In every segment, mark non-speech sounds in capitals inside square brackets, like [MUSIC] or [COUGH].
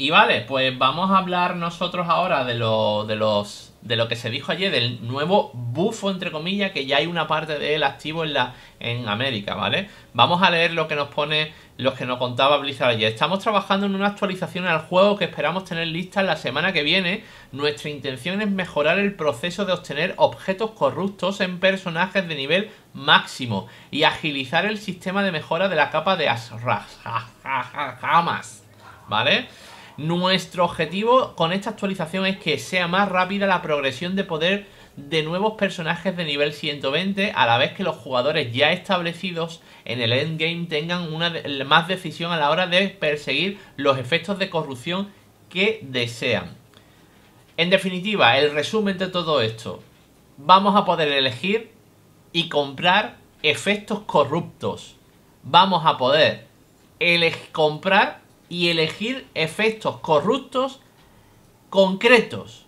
Y vale, pues vamos a hablar nosotros ahora de lo, de los de lo que se dijo ayer, del nuevo bufo, entre comillas, que ya hay una parte de él activo en, la, en América, ¿vale? Vamos a leer lo que nos pone, los que nos contaba Blizzard ayer. Estamos trabajando en una actualización al juego que esperamos tener lista la semana que viene. Nuestra intención es mejorar el proceso de obtener objetos corruptos en personajes de nivel máximo y agilizar el sistema de mejora de la capa de Jamás, ¿vale? Nuestro objetivo con esta actualización es que sea más rápida la progresión de poder de nuevos personajes de nivel 120 a la vez que los jugadores ya establecidos en el endgame tengan una más decisión a la hora de perseguir los efectos de corrupción que desean. En definitiva, el resumen de todo esto, vamos a poder elegir y comprar efectos corruptos. Vamos a poder comprar y elegir efectos corruptos concretos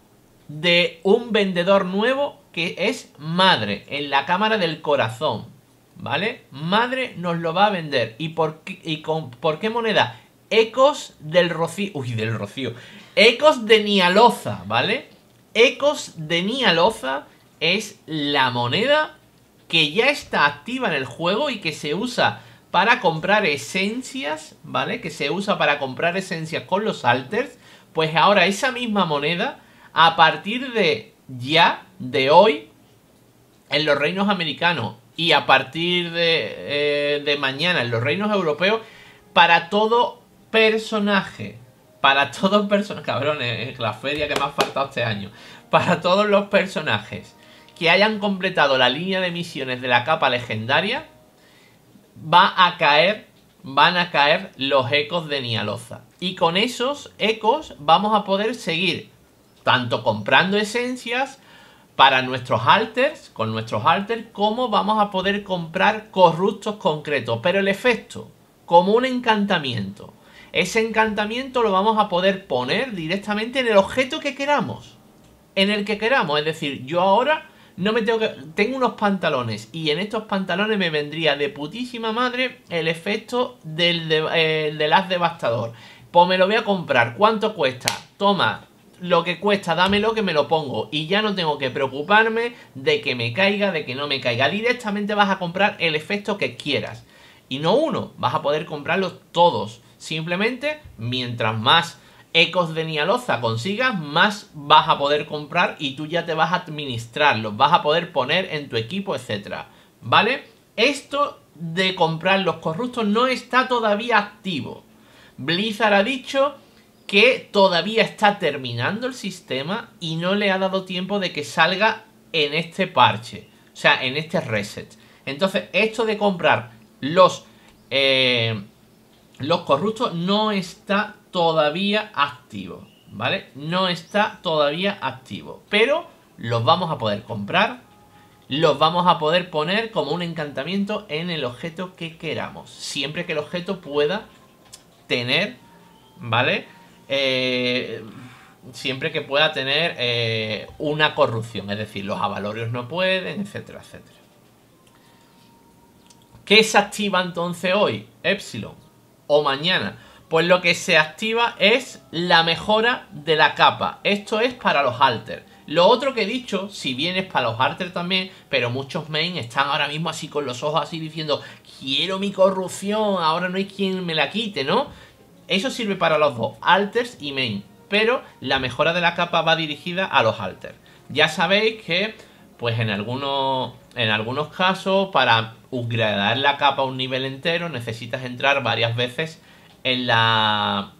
de un vendedor nuevo que es madre en la cámara del corazón. ¿Vale? Madre nos lo va a vender. ¿Y por qué, con, ¿por qué moneda? Ecos del Rocío. [LAUGHS] Uy, del Rocío. Ecos de Nialoza, ¿vale? Ecos de Nialoza es la moneda que ya está activa en el juego y que se usa para comprar esencias, ¿vale? Que se usa para comprar esencias con los alters. Pues ahora esa misma moneda, a partir de ya, de hoy, en los reinos americanos y a partir de, eh, de mañana en los reinos europeos, para todo personaje, para todos personajes, cabrones, es la feria que me ha faltado este año, para todos los personajes que hayan completado la línea de misiones de la capa legendaria, va a caer, van a caer los ecos de Nialoza. Y con esos ecos vamos a poder seguir tanto comprando esencias para nuestros alters, con nuestros alters, como vamos a poder comprar corruptos concretos. Pero el efecto, como un encantamiento. Ese encantamiento lo vamos a poder poner directamente en el objeto que queramos. En el que queramos. Es decir, yo ahora no me tengo que... Tengo unos pantalones y en estos pantalones me vendría de putísima madre el efecto del, de, devastador. Pues me lo voy a comprar. ¿Cuánto cuesta? Toma, lo que cuesta, dámelo que me lo pongo. Y ya no tengo que preocuparme de que me caiga, de que no me caiga. Directamente vas a comprar el efecto que quieras. Y no uno, vas a poder comprarlos todos. Simplemente, mientras más ecos de Nialoza consigas, más vas a poder comprar y tú ya te vas a administrar, vas a poder poner en tu equipo, etcétera. ¿Vale? Esto de comprar los corruptos no está todavía activo. Blizzard ha dicho que todavía está terminando el sistema y no le ha dado tiempo de que salga en este parche, o sea, en este reset. Entonces, esto de comprar los, eh, los corruptos no está todavía activo, ¿vale? No está todavía activo, pero los vamos a poder comprar, los vamos a poder poner como un encantamiento en el objeto que queramos, siempre que el objeto pueda tener, ¿vale? Eh, siempre que pueda tener eh, una corrupción, es decir, los avalorios no pueden, etcétera, etcétera. ¿Qué se activa entonces hoy? Epsilon. O mañana pues lo que se activa es la mejora de la capa. Esto es para los alters. Lo otro que he dicho, si bien es para los alters también, pero muchos main están ahora mismo así con los ojos así diciendo, quiero mi corrupción, ahora no hay quien me la quite, ¿no? Eso sirve para los dos, alters y main. Pero la mejora de la capa va dirigida a los alters. Ya sabéis que, pues en algunos, en algunos casos, para upgradar la capa a un nivel entero, necesitas entrar varias veces en la,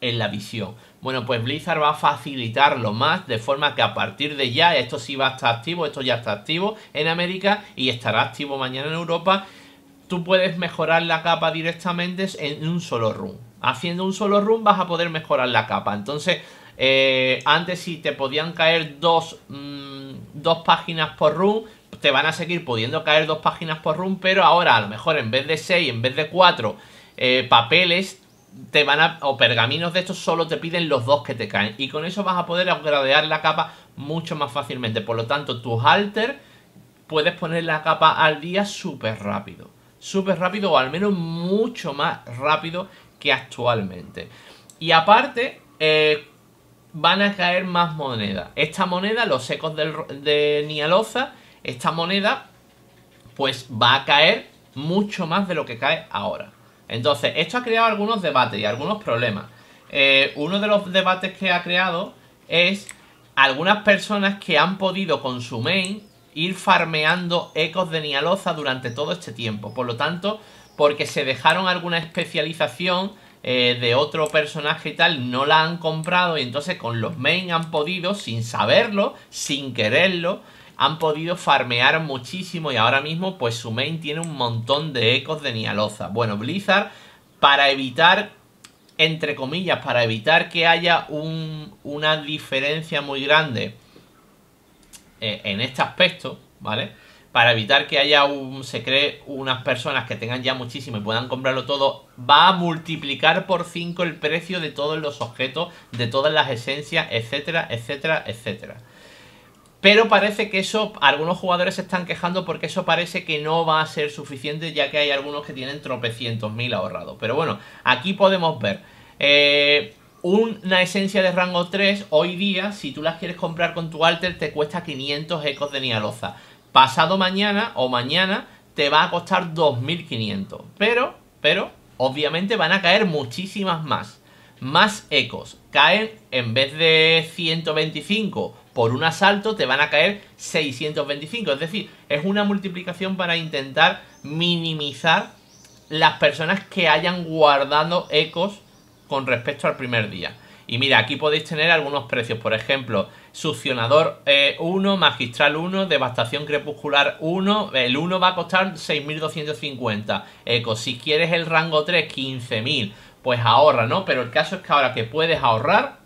en la visión. Bueno, pues Blizzard va a facilitarlo más de forma que a partir de ya, esto sí va a estar activo, esto ya está activo en América y estará activo mañana en Europa. Tú puedes mejorar la capa directamente en un solo run. Haciendo un solo run vas a poder mejorar la capa. Entonces, eh, antes si te podían caer dos, mm, dos páginas por run, te van a seguir pudiendo caer dos páginas por run, pero ahora a lo mejor en vez de seis en vez de cuatro eh, papeles te van a, o pergaminos de estos solo te piden los dos que te caen y con eso vas a poder agradear la capa mucho más fácilmente. Por lo tanto, tus halter puedes poner la capa al día súper rápido. Súper rápido o al menos mucho más rápido que actualmente. Y aparte, eh, van a caer más monedas. Esta moneda, los secos de Nialoza, esta moneda pues va a caer mucho más de lo que cae ahora. Entonces, esto ha creado algunos debates y algunos problemas. Eh, uno de los debates que ha creado es algunas personas que han podido con su main ir farmeando ecos de Nialoza durante todo este tiempo. Por lo tanto, porque se dejaron alguna especialización eh, de otro personaje y tal, no la han comprado y entonces con los main han podido, sin saberlo, sin quererlo, han podido farmear muchísimo y ahora mismo pues su main tiene un montón de ecos de Nialoza. Bueno, Blizzard para evitar, entre comillas, para evitar que haya un, una diferencia muy grande eh, en este aspecto, ¿vale? Para evitar que haya un, se cree unas personas que tengan ya muchísimo y puedan comprarlo todo, va a multiplicar por 5 el precio de todos los objetos, de todas las esencias, etcétera, etcétera, etcétera. Pero parece que eso, algunos jugadores se están quejando porque eso parece que no va a ser suficiente ya que hay algunos que tienen tropecientos mil ahorrados. Pero bueno, aquí podemos ver eh, una esencia de rango 3 hoy día, si tú las quieres comprar con tu alter, te cuesta 500 ecos de Nialoza. Pasado mañana o mañana te va a costar 2500. Pero, pero, obviamente van a caer muchísimas más. Más ecos. Caen en vez de 125 por un asalto te van a caer 625. Es decir, es una multiplicación para intentar minimizar las personas que hayan guardado ecos con respecto al primer día. Y mira, aquí podéis tener algunos precios, por ejemplo, succionador 1, eh, magistral 1, devastación crepuscular 1, el 1 va a costar 6.250 ecos, si quieres el rango 3, 15.000, pues ahorra, ¿no? Pero el caso es que ahora que puedes ahorrar,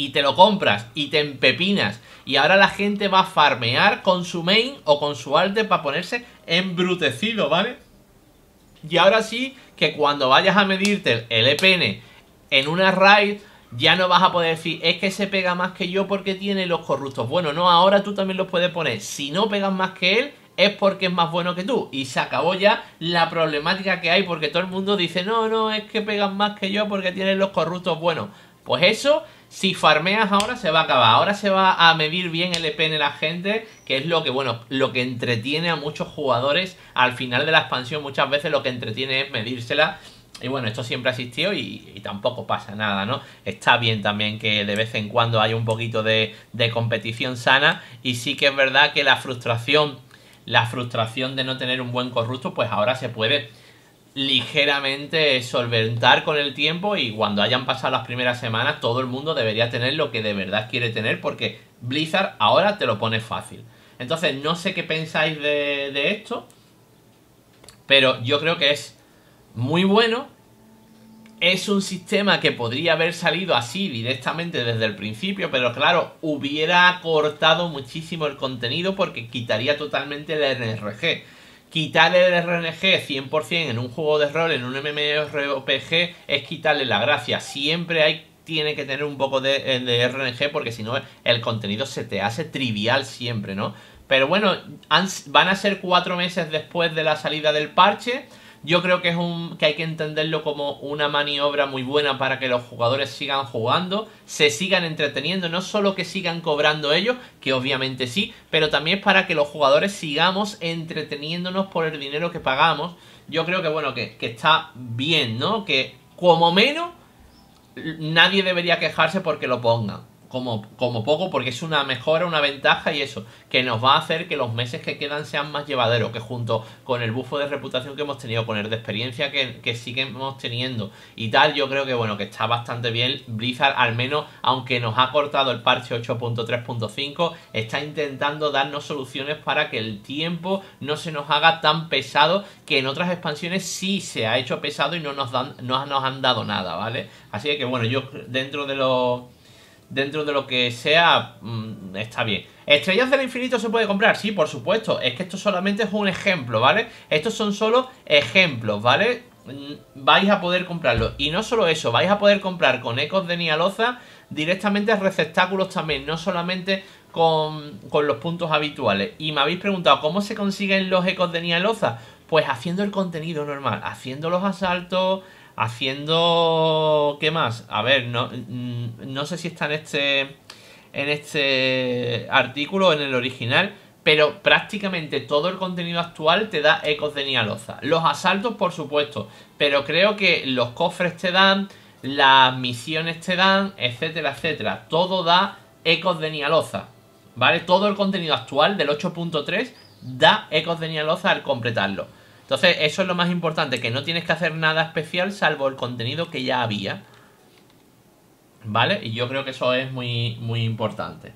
y te lo compras y te empepinas. Y ahora la gente va a farmear con su main o con su alter para ponerse embrutecido, ¿vale? Y ahora sí que cuando vayas a medirte el EPN en una raid, ya no vas a poder decir, es que se pega más que yo porque tiene los corruptos. Bueno, no, ahora tú también los puedes poner. Si no pegas más que él, es porque es más bueno que tú. Y se acabó ya la problemática que hay porque todo el mundo dice, no, no, es que pegan más que yo porque tienen los corruptos bueno pues eso, si farmeas ahora se va a acabar. Ahora se va a medir bien el EP en la gente, que es lo que, bueno, lo que entretiene a muchos jugadores al final de la expansión. Muchas veces lo que entretiene es medírsela. Y bueno, esto siempre ha existido y, tampoco pasa nada, ¿no? Está bien también que de vez en cuando haya un poquito de, de, competición sana y sí que es verdad que la frustración, la frustración de no tener un buen corrupto, pues ahora se puede ligeramente solventar con el tiempo y cuando hayan pasado las primeras semanas todo el mundo debería tener lo que de verdad quiere tener porque Blizzard ahora te lo pone fácil. Entonces no sé qué pensáis de, de esto, pero yo creo que es muy bueno. Es un sistema que podría haber salido así directamente desde el principio, pero claro, hubiera cortado muchísimo el contenido porque quitaría totalmente el NRG quitarle el RNG 100% en un juego de rol, en un MMORPG, es quitarle la gracia. Siempre hay tiene que tener un poco de, eh, RNG porque si no el contenido se te hace trivial siempre, ¿no? Pero bueno, van a ser cuatro meses después de la salida del parche. Yo creo que es un que hay que entenderlo como una maniobra muy buena para que los jugadores sigan jugando, se sigan entreteniendo, no solo que sigan cobrando ellos, que obviamente sí, pero también para que los jugadores sigamos entreteniéndonos por el dinero que pagamos. Yo creo que bueno, que, que está bien, ¿no? Que como menos nadie debería quejarse porque lo pongan como, poco, porque es una mejora, una ventaja y eso, que nos va a hacer que los meses que quedan sean más llevaderos, que junto con el bufo de reputación que hemos tenido, con el de experiencia que, que seguimos teniendo y tal, yo creo que bueno, que está bastante bien Blizzard, al menos aunque nos ha cortado el parche 8.3.5, está intentando darnos soluciones para que el tiempo no se nos haga tan pesado que en otras expansiones sí se ha hecho pesado y no nos, dan, no nos han dado nada, ¿vale? Así que bueno, yo dentro de los dentro de lo que sea, mm, está bien. ¿Estrellas del infinito se puede comprar? Sí, por supuesto. Es que esto solamente es un ejemplo, ¿vale? Estos son solo ejemplos, ¿vale? Mm, vais a poder comprarlo. Y no solo eso, vais a poder comprar con ecos de Nialoza directamente receptáculos también, no solamente con, con los puntos habituales. Y me habéis preguntado, ¿cómo se consiguen los ecos de Nialoza? Pues haciendo el contenido normal, haciendo los asaltos, Haciendo. ¿Qué más? A ver, no, mm, no sé si está en este. En este artículo, en el original, pero prácticamente todo el contenido actual te da ecos de Nialoza. Los asaltos, por supuesto, pero creo que los cofres te dan, las misiones te dan, etcétera, etcétera. Todo da ecos de Nialoza, ¿vale? Todo el contenido actual del 8.3 da ecos de Nialoza al completarlo. Entonces, eso es lo más importante, que no tienes que hacer nada especial salvo el contenido que ya había. ¿Vale? Y yo creo que eso es muy, muy importante.